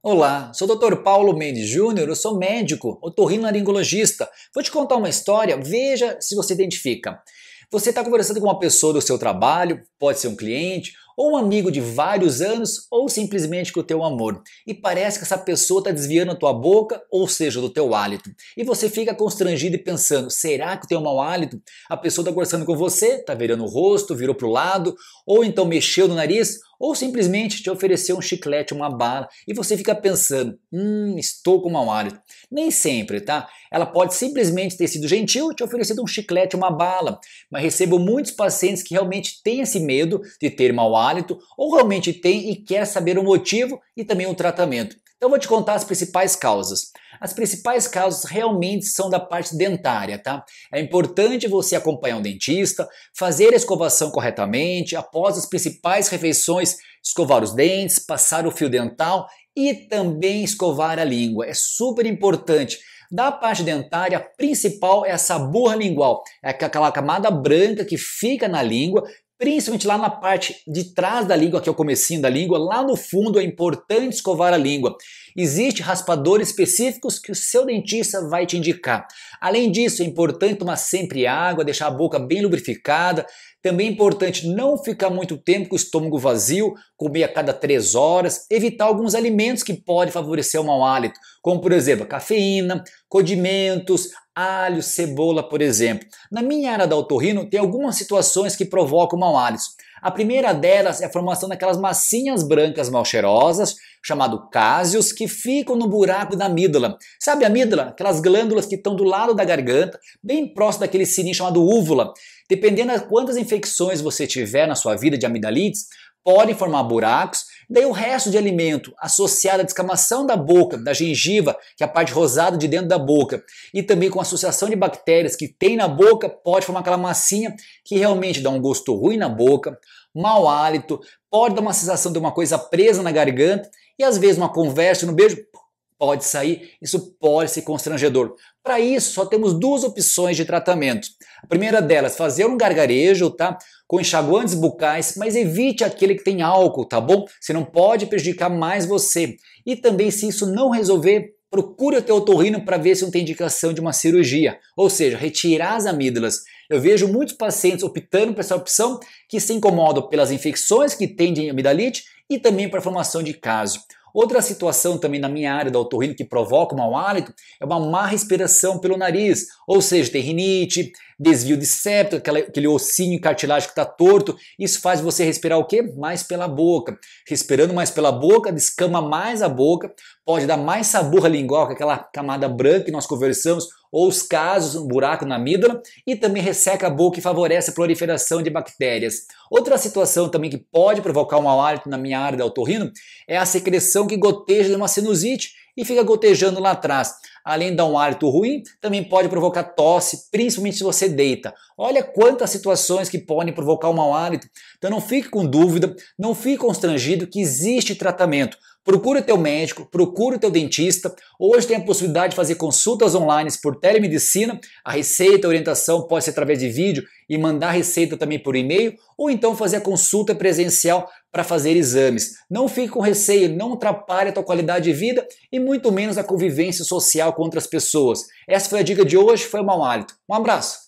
Olá, sou o Dr. Paulo Mendes Júnior, eu sou médico, otorrinolaringologista. Vou te contar uma história, veja se você identifica. Você está conversando com uma pessoa do seu trabalho, pode ser um cliente, ou um amigo de vários anos, ou simplesmente com o teu amor. E parece que essa pessoa está desviando a tua boca, ou seja, do teu hálito. E você fica constrangido e pensando, será que eu tenho um mau hálito? A pessoa está conversando com você, está virando o rosto, virou para o lado, ou então mexeu no nariz, ou simplesmente te oferecer um chiclete, uma bala e você fica pensando: hum, estou com mau hálito. Nem sempre, tá? Ela pode simplesmente ter sido gentil e te oferecido um chiclete, uma bala. Mas recebo muitos pacientes que realmente têm esse medo de ter mau hálito ou realmente tem e quer saber o motivo e também o tratamento. Então vou te contar as principais causas. As principais causas realmente são da parte dentária, tá? É importante você acompanhar um dentista, fazer a escovação corretamente, após as principais refeições, escovar os dentes, passar o fio dental e também escovar a língua. É super importante. Da parte dentária, a principal é essa burra lingual, é aquela camada branca que fica na língua, principalmente lá na parte de trás da língua, que é o comecinho da língua, lá no fundo é importante escovar a língua. Existem raspadores específicos que o seu dentista vai te indicar. Além disso, é importante tomar sempre água, deixar a boca bem lubrificada, também é importante não ficar muito tempo com o estômago vazio, comer a cada três horas, evitar alguns alimentos que podem favorecer o mau hálito, como por exemplo cafeína, condimentos, alho, cebola, por exemplo. Na minha área da otorrino, tem algumas situações que provocam mau hálito. A primeira delas é a formação daquelas massinhas brancas mal cheirosas, chamado cásios, que ficam no buraco da amígdala. Sabe a amígdala? Aquelas glândulas que estão do lado da garganta, bem próximo daquele sininho chamado úvula. Dependendo de quantas infecções você tiver na sua vida de amidalites, podem formar buracos Daí o resto de alimento, associado à descamação da boca, da gengiva, que é a parte rosada de dentro da boca, e também com a associação de bactérias que tem na boca, pode formar aquela massinha que realmente dá um gosto ruim na boca, mau hálito, pode dar uma sensação de uma coisa presa na garganta, e às vezes uma conversa, um beijo, pode sair, isso pode ser constrangedor. Para isso, só temos duas opções de tratamento. A primeira delas, fazer um gargarejo, tá? Com enxaguantes bucais, mas evite aquele que tem álcool, tá bom? Você não pode prejudicar mais você. E também, se isso não resolver, procure o teu otorrino para ver se não tem indicação de uma cirurgia, ou seja, retirar as amígdalas. Eu vejo muitos pacientes optando por essa opção que se incomodam pelas infecções que têm de amidalite e também para a formação de caso. Outra situação também na minha área do otorrino que provoca o mau hálito é uma má respiração pelo nariz, ou seja, tem rinite, desvio de septo, aquela, aquele ossinho cartilagem que está torto. Isso faz você respirar o quê? Mais pela boca. Respirando mais pela boca, descama mais a boca, pode dar mais saburra lingual, que aquela camada branca que nós conversamos, ou os casos, um buraco na amígdala, e também resseca a boca e favorece a proliferação de bactérias. Outra situação também que pode provocar um mau hálito na minha área do autorrino é a secreção que goteja de uma sinusite e fica gotejando lá atrás. Além de dar um hálito ruim, também pode provocar tosse, principalmente se você deita. Olha quantas situações que podem provocar um mau hálito. Então não fique com dúvida, não fique constrangido que existe tratamento. Procure o teu médico, procure o teu dentista. Hoje tem a possibilidade de fazer consultas online por telemedicina. A receita, a orientação pode ser através de vídeo e mandar a receita também por e-mail, ou então fazer a consulta presencial para fazer exames. Não fique com receio, não atrapalhe a tua qualidade de vida e muito menos a convivência social com outras pessoas. Essa foi a dica de hoje, foi o mau hálito. Um abraço!